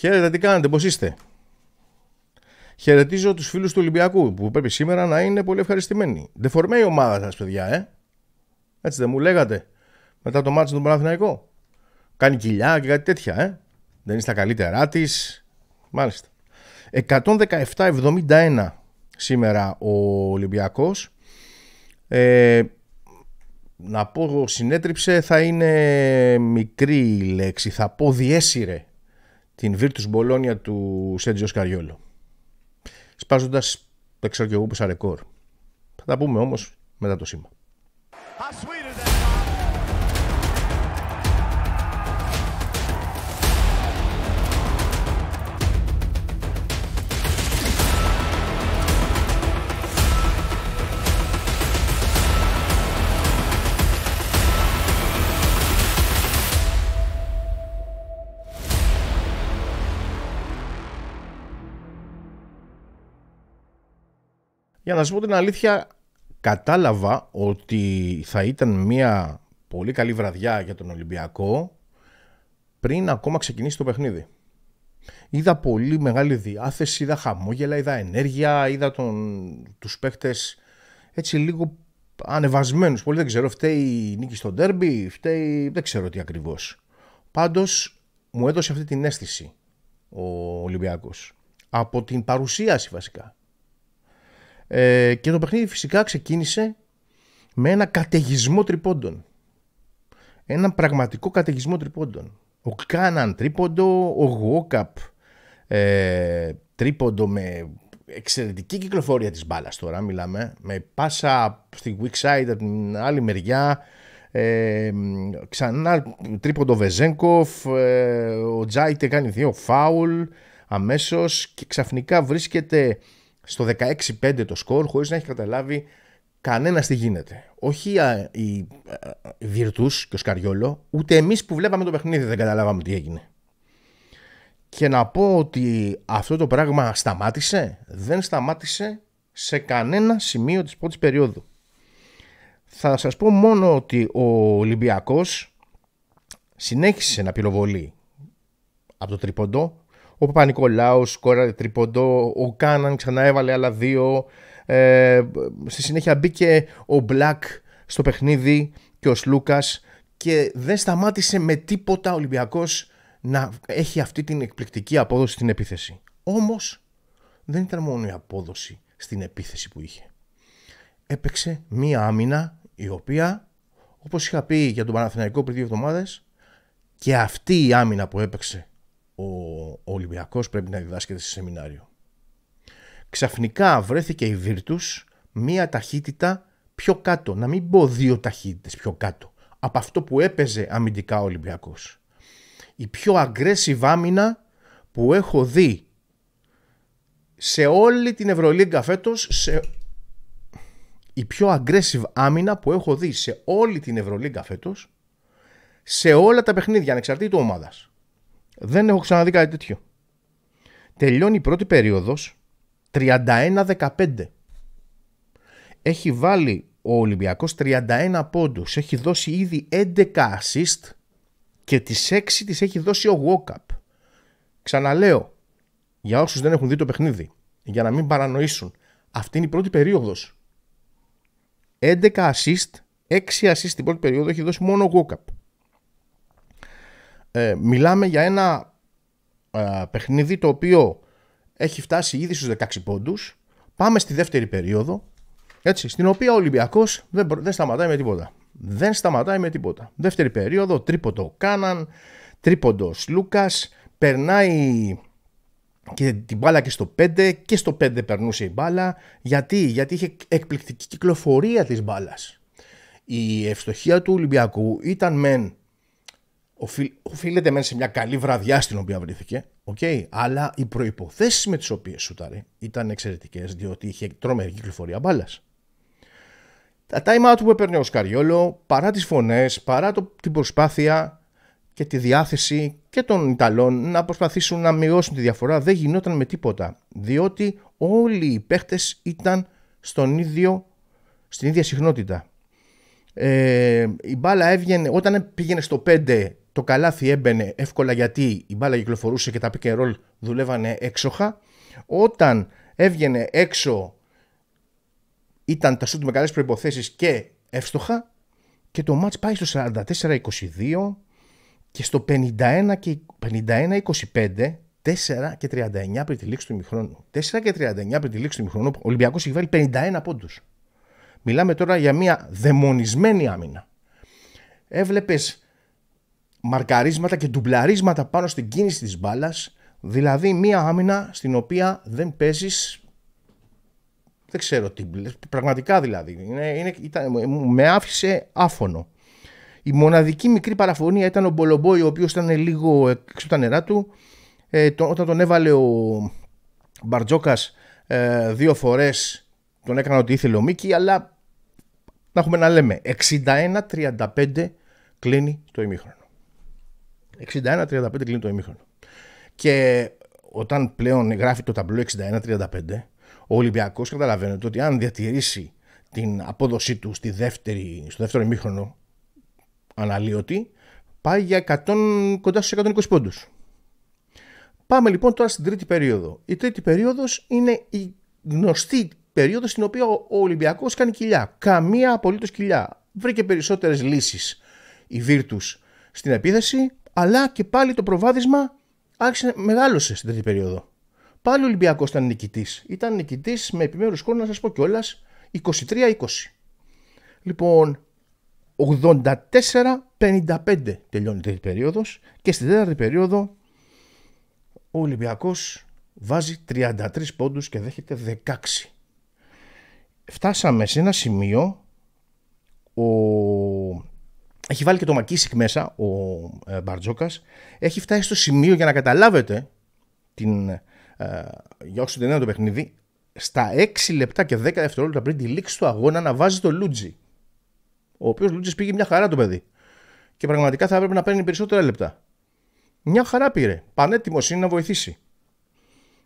Χαίρετε, τι κάνετε, πώς είστε. Χαιρετίζω τους φίλους του Ολυμπιακού που πρέπει σήμερα να είναι πολύ ευχαριστημένοι. Δεφορμέ η ομάδα σας, παιδιά, ε. Έτσι δεν μου λέγατε μετά το μάτσο του Παναθηναϊκού. Κάνει κοιλιά και κάτι τέτοια, ε. Δεν είναι στα καλύτερά της. Μάλιστα. 117-71 σήμερα ο Ολυμπιακός. Ε, να πω συνέτριψε θα είναι μικρή λέξη. Θα πω διέσυρε την Virtus Μπολόνια του Σέντζιο Σκαριόλο. Σπάζοντας, δεν ξέρω και εγώ, ρεκόρ. Θα τα πούμε όμως μετά το σήμα. Για να σου πω την αλήθεια, κατάλαβα ότι θα ήταν μια πολύ καλή βραδιά για τον Ολυμπιακό πριν ακόμα ξεκινήσει το παιχνίδι. Είδα πολύ μεγάλη διάθεση, είδα χαμόγελα, είδα ενέργεια, είδα τον, τους παίχτες έτσι λίγο ανεβασμένους. Πολύ δεν ξέρω, φταίει η νίκη στο ντέρμπι, φταίει δεν ξέρω τι ακριβώς. Πάντως μου έδωσε αυτή την αίσθηση ο Ολυμπιακός. Από την παρουσίαση βασικά. Ε, και το παιχνίδι φυσικά ξεκίνησε με ένα καταιγισμό τρυπώντων. Ένα πραγματικό καταιγισμό τρυπώντων. Ο Κάναν τρίποντο, ο Γουόκαπ ε, τρίποντο με εξαιρετική κυκλοφορία της μπάλας τώρα μιλάμε. Με πάσα στη weak side από την άλλη μεριά. Ε, ξανά τρίποντο Βεζένκοφ. Ε, ο Τζάιτε κάνει δύο φάουλ αμέσως και ξαφνικά βρίσκεται στο 16-5 το σκορ χωρίς να έχει καταλάβει κανένας τι γίνεται. Όχι η Βιρτούς ε, ε, και ο Σκαριόλο, ούτε εμείς που βλέπαμε το παιχνίδι δεν καταλάβαμε τι έγινε. Και να πω ότι αυτό το πράγμα σταμάτησε, δεν σταμάτησε σε κανένα σημείο της πρώτης περίοδου. Θα σας πω μόνο ότι ο Ολυμπιακός συνέχισε να πυροβολεί από το τρίποντο ο Παπα-Νικολάου σκόραρε τρίποντο. Ο Κάναν ξανά έβαλε άλλα δύο. Ε, στη συνέχεια μπήκε ο Μπλακ στο παιχνίδι και ο Σλούκας. Και δεν σταμάτησε με τίποτα ο Ολυμπιακός να έχει αυτή την εκπληκτική απόδοση στην επίθεση. Όμως δεν ήταν μόνο η απόδοση στην επίθεση που είχε. Έπαιξε μία άμυνα η οποία, όπως είχα πει για τον Παναθηναϊκό πριν δύο εβδομάδες, και αυτή η άμυνα που έπαιξε ο Ολυμπιακός πρέπει να διδάσκεται σε σεμινάριο. Ξαφνικά βρέθηκε η Βίρτους μία ταχύτητα πιο κάτω, να μην πω δύο ταχύτητες πιο κάτω, από αυτό που έπαιζε αμυντικά ο Ολυμπιακός. Η πιο aggressive άμυνα που έχω δει σε όλη την Ευρωλίγκα φέτος, σε... η πιο aggressive άμυνα που έχω δει σε όλη την Ευρωλίγκα φέτος, σε όλα τα παιχνίδια, ανεξαρτήτου ομάδας. Δεν έχω ξαναδεί κάτι τέτοιο. Τελειώνει η πρώτη περίοδος 31-15. Έχει βάλει ο Ολυμπιακός 31 πόντους. Έχει δώσει ήδη 11 assist και τις 6 τις έχει δώσει ο Walkup. Ξαναλέω, για όσους δεν έχουν δει το παιχνίδι, για να μην παρανοήσουν, αυτή είναι η πρώτη περίοδος. 11 assist, 6 assist την πρώτη περίοδο έχει δώσει μόνο ο ε, μιλάμε για ένα ε, παιχνίδι το οποίο έχει φτάσει ήδη στους 16 πόντους. Πάμε στη δεύτερη περίοδο, έτσι, στην οποία ο Ολυμπιακός δεν, δεν σταματάει με τίποτα. Δεν σταματάει με τίποτα. Δεύτερη περίοδο, τρίποντο Κάναν, τρίποντο Λούκας, περνάει και την μπάλα και στο 5 και στο 5 περνούσε η μπάλα. Γιατί, γιατί είχε εκπληκτική κυκλοφορία της μπάλας. Η ευστοχία του Ολυμπιακού ήταν μεν οφείλ, οφείλεται μέσα σε μια καλή βραδιά στην οποία βρήθηκε, okay, αλλά οι προποθέσει με τις οποίες σούταρε ήταν εξαιρετικές, διότι είχε τρομερή κυκλοφορία μπάλας. Τα time out που έπαιρνε ο Σκαριόλο, παρά τις φωνές, παρά το, την προσπάθεια και τη διάθεση και των Ιταλών να προσπαθήσουν να μειώσουν τη διαφορά, δεν γινόταν με τίποτα. Διότι όλοι οι παίχτες ήταν στον ίδιο, στην ίδια συχνότητα. Ε, η μπάλα έβγαινε, όταν πήγαινε στο 5 το καλάθι έμπαινε εύκολα γιατί η μπάλα κυκλοφορούσε και τα pick δουλεύανε έξοχα. Όταν έβγαινε έξω ήταν τα σούτ με καλές προϋποθέσεις και εύστοχα και το μάτς πάει στο 44-22 και στο 51 και 25 4 και 39 πριν τη λήξη του μηχρόνου. 4 και 39 πριν τη λήξη του ο Ολυμπιακός έχει βάλει 51 πόντους. Μιλάμε τώρα για μια δαιμονισμένη άμυνα. Έβλεπες μαρκαρίσματα και ντουμπλαρίσματα πάνω στην κίνηση της μπάλας Δηλαδή μία άμυνα στην οποία δεν παίζεις. δεν ξέρω τι, πραγματικά δηλαδή. Είναι, είναι, ήταν, με άφησε άφωνο. Η μοναδική μικρή παραφωνία ήταν ο Μπολομπόη, ο οποίος ήταν λίγο έξω τα νερά του. Ε, το, όταν τον έβαλε ο Μπαρτζόκας ε, δύο φορές τον έκανα ότι ήθελε ο Μίκη, αλλά να έχουμε να λέμε 61-35 κλείνει το ημίχρονο. 61-35 κλείνει το ημίχρονο. Και όταν πλέον γράφει το ταμπλό 61-35, ο Ολυμπιακός καταλαβαίνει ότι αν διατηρήσει την απόδοσή του στη δεύτερη, στο δεύτερο ημίχρονο αναλύωτη, πάει για 100, κοντά στους 120 πόντους. Πάμε λοιπόν τώρα στην τρίτη περίοδο. Η τρίτη περίοδος είναι η γνωστή περίοδος στην οποία ο Ολυμπιακός κάνει κοιλιά. Καμία απολύτως κοιλιά. Βρήκε περισσότερες λύσεις η Βίρτου στην επίθεση αλλά και πάλι το προβάδισμα άρχισε, μεγάλωσε στην τρίτη περίοδο. Πάλι ο Ολυμπιακός ήταν νικητής. Ήταν νικητής με επιμέρους χρόνο, να σας πω κιόλας, 23-20. Λοιπόν, 84-55 τελειώνει η τρίτη περίοδος και στην τέταρτη περίοδο ο Ολυμπιακός βάζει 33 πόντους και δέχεται 16. Φτάσαμε σε ένα σημείο ο έχει βάλει και το Μακίσικ μέσα, ο ε, Μπαρτζόκας. Έχει φτάσει στο σημείο για να καταλάβετε την, ε, για όσους δεν είναι το παιχνίδι, στα 6 λεπτά και 10 δευτερόλεπτα πριν τη λήξη του αγώνα να βάζει το Λούτζι. Ο οποίος Λούτζις πήγε μια χαρά το παιδί. Και πραγματικά θα έπρεπε να παίρνει περισσότερα λεπτά. Μια χαρά πήρε. Πανέτοιμος είναι να βοηθήσει.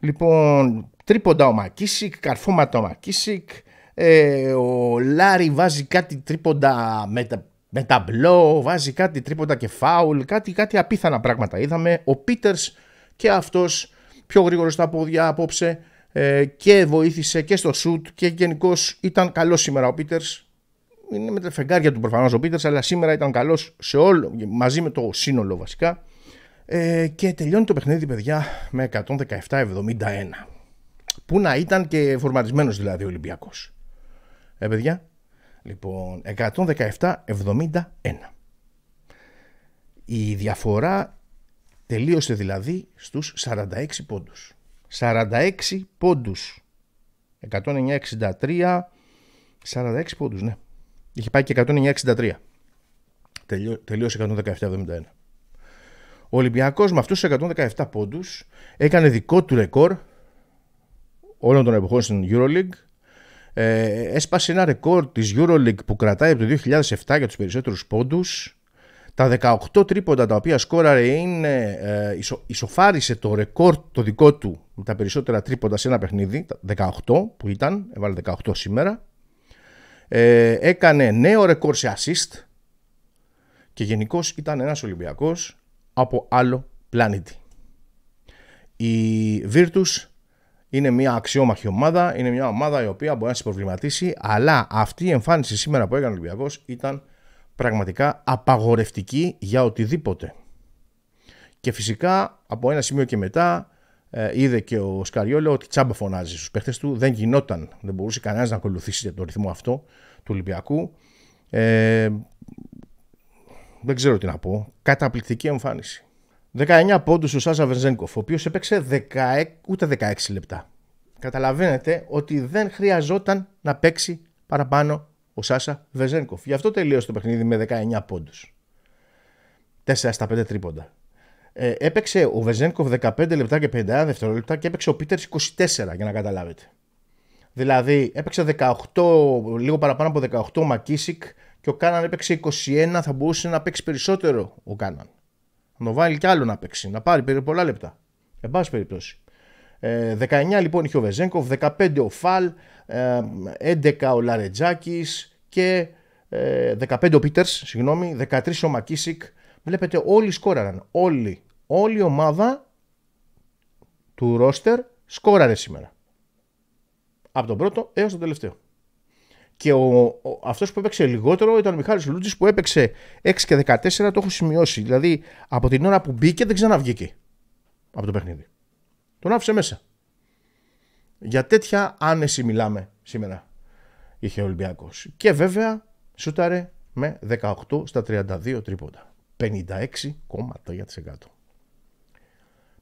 Λοιπόν, τρίποντα ο Μακίσικ, καρφώματα ο Μακίσικ. Ε, ο Λάρι βάζει κάτι τρίποντα με τα με ταμπλό, βάζει κάτι τρίποντα και φάουλ, κάτι, κάτι απίθανα πράγματα. Είδαμε ο Πίτερς και αυτός πιο γρήγορος στα πόδια απόψε ε, και βοήθησε και στο σουτ και γενικώς ήταν καλός σήμερα ο Πίτερς. Είναι με τα φεγγάρια του προφανώς ο Πίτερς, αλλά σήμερα ήταν καλός σε όλο, μαζί με το σύνολο βασικά. Ε, και τελειώνει το παιχνίδι, παιδιά, με 117-71. Πού να ήταν και φορματισμένος δηλαδή ο Ολυμπιακός. Ε, παιδιά, Λοιπόν, 117-71. Η διαφορά τελείωσε δηλαδή στους 46 πόντους. 46 ποντους 1963 46 πόντους, ναι. Είχε πάει και 1963. τελείωσε 117-71. Ο Ολυμπιακός με αυτούς τους 117 πόντους έκανε δικό του ρεκόρ όλων των εποχών στην Euroleague ε, έσπασε ένα ρεκόρ της Euroleague που κρατάει από το 2007 για τους περισσότερους πόντους. Τα 18 τρίποντα τα οποία σκόραρε είναι, ε, ισοφάρισε το ρεκόρ το δικό του με τα περισσότερα τρίποντα σε ένα παιχνίδι, 18 που ήταν, έβαλε 18 σήμερα. Ε, έκανε νέο ρεκόρ σε assist και γενικώς ήταν ένας Ολυμπιακός από άλλο πλανήτη. Η Virtus είναι μια αξιόμαχη ομάδα, είναι μια ομάδα η οποία μπορεί να σε προβληματίσει, αλλά αυτή η εμφάνιση σήμερα που έκανε ο Ολυμπιακός ήταν πραγματικά απαγορευτική για οτιδήποτε. Και φυσικά από ένα σημείο και μετά ε, είδε και ο Σκαριόλο ότι τσάμπα φωνάζει στους παίχτες του. Δεν γινόταν, δεν μπορούσε κανένας να ακολουθήσει τον ρυθμό αυτό του Ολυμπιακού. Ε, δεν ξέρω τι να πω. Καταπληκτική εμφάνιση. 19 πόντους ο Σάζα Βερζένκοφ, ο οποίος έπαιξε 16, ούτε 16 λεπτά. Καταλαβαίνετε ότι δεν χρειαζόταν να παίξει παραπάνω ο Σάσα Βεζένκοφ. Γι' αυτό τελείωσε το παιχνίδι με 19 πόντου. 4 στα 5 τρίποντα. Ε, έπαιξε ο Βεζένκοφ 15 λεπτά και 50 δευτερόλεπτα και έπαιξε ο Πίτερ 24 για να καταλάβετε. Δηλαδή έπαιξε 18, λίγο παραπάνω από 18 ο Μακίσικ και ο Κάναν έπαιξε 21, θα μπορούσε να παίξει περισσότερο ο Κάναν. Να βάλει κι άλλο να παίξει. Να πάρει περίπου πολλά λεπτά. Εν πάση περιπτώσει. 19 ε, λοιπόν είχε ο Βεζέγκοφ, 15 ο Φαλ, 11 ε, ο Λαρετζάκης και 15 ε, ο Πίτερς, συγγνώμη, 13 ο Μακίσικ. Βλέπετε όλοι σκόραραν, όλοι, όλη η ομάδα του ρόστερ σκόραρε σήμερα. Από τον πρώτο έως τον τελευταίο. Και ο, ο, αυτός που έπαιξε λιγότερο ήταν ο Μιχάλης Λούτζης που έπαιξε 6 και 14, το έχω σημειώσει. Δηλαδή από την ώρα που μπήκε δεν ξαναβγήκε από το παιχνίδι. Τον άφησε μέσα. Για τέτοια άνεση μιλάμε σήμερα είχε ο Ολυμπιακός. Και βέβαια σούταρε με 18 στα 32 τρίποντα. 56,3%.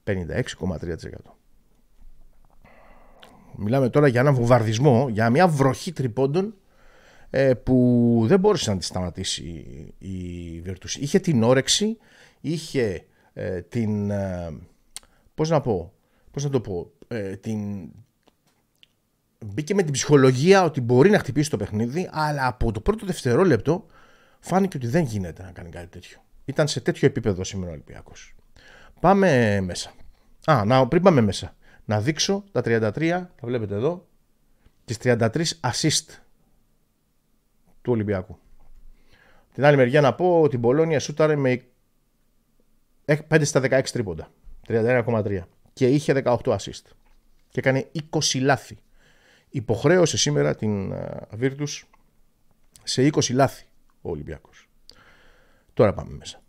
56,3%. Μιλάμε τώρα για ένα βομβαρδισμό, για μια βροχή τρυπώντων ε, που δεν μπόρεσε να τη σταματήσει η Virtus. Είχε την όρεξη, είχε ε, την... Ε, πώς να πω, πώς να το πω, την... Μπήκε με την ψυχολογία ότι μπορεί να χτυπήσει το παιχνίδι, αλλά από το πρώτο δευτερόλεπτο φάνηκε ότι δεν γίνεται να κάνει κάτι τέτοιο. Ήταν σε τέτοιο επίπεδο σήμερα ο Ολυμπιακός. Πάμε μέσα. Α, να, πριν πάμε μέσα. Να δείξω τα 33, τα βλέπετε εδώ, τις 33 assist του Ολυμπιακού. Την άλλη μεριά να πω ότι η Μπολόνια σούταρε με 5 στα 16 τρίποντα. 31,3. Και είχε 18 assist. Και έκανε 20 λάθη. Υποχρέωσε σήμερα την Virtus σε 20 λάθη ο Ολυμπιακός. Τώρα πάμε μέσα.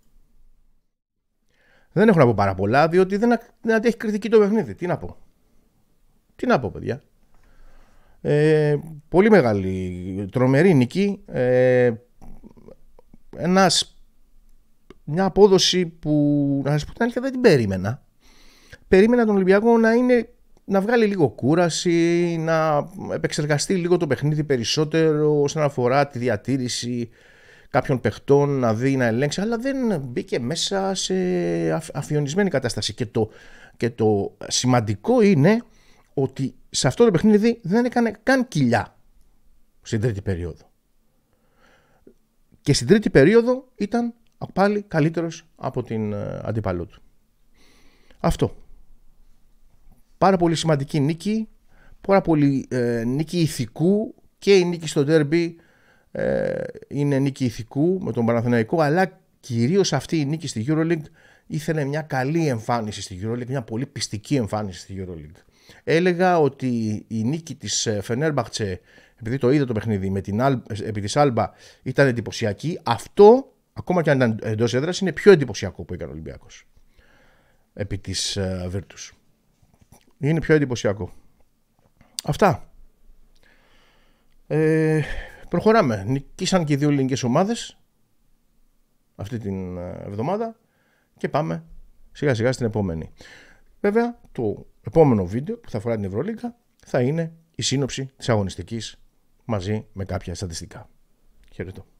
Δεν έχω να πω πάρα πολλά, διότι δεν, δεν αντέχει κριτική το παιχνίδι. Τι να πω. Τι να πω, παιδιά. Ε, πολύ μεγάλη, τρομερή νική. Ε, ένας, μια απόδοση που να σας πω την αλήθεια δεν την περίμενα. Περίμενα τον Ολυμπιακό να είναι να βγάλει λίγο κούραση, να επεξεργαστεί λίγο το παιχνίδι περισσότερο όσον αφορά τη διατήρηση κάποιων παιχτών, να δει, να ελέγξει, αλλά δεν μπήκε μέσα σε αφιονισμένη κατάσταση. Και το, και το σημαντικό είναι ότι σε αυτό το παιχνίδι δεν έκανε καν κοιλιά στην τρίτη περίοδο. Και στην τρίτη περίοδο ήταν πάλι καλύτερος από την ε, αντίπαλό του. Αυτό. Πάρα πολύ σημαντική νίκη, πάρα πολύ ε, νίκη ηθικού και η νίκη στο ντέρμπι ε, είναι νίκη ηθικού με τον Παναθηναϊκό αλλά κυρίως αυτή η νίκη στη Euroleague ήθελε μια καλή εμφάνιση στη Euroleague, μια πολύ πιστική εμφάνιση στη Euroleague έλεγα ότι η νίκη της ε, Φενέρμπαχτσε επειδή το είδα το παιχνίδι με την Αλ, ε, επί της Άλμπα ήταν εντυπωσιακή αυτό ακόμα και αν ήταν εντός έδρας είναι πιο εντυπωσιακό που έκανε ο Ολυμπιακός επί της ε, Βίρτους είναι πιο εντυπωσιακό αυτά ε, προχωράμε νικήσαν και οι δύο ελληνικές ομάδες αυτή την εβδομάδα και πάμε σιγά σιγά στην επόμενη βέβαια το επόμενο βίντεο που θα αφορά την Ευρωλίγκα θα είναι η σύνοψη της αγωνιστικής μαζί με κάποια στατιστικά. Χαιρετώ.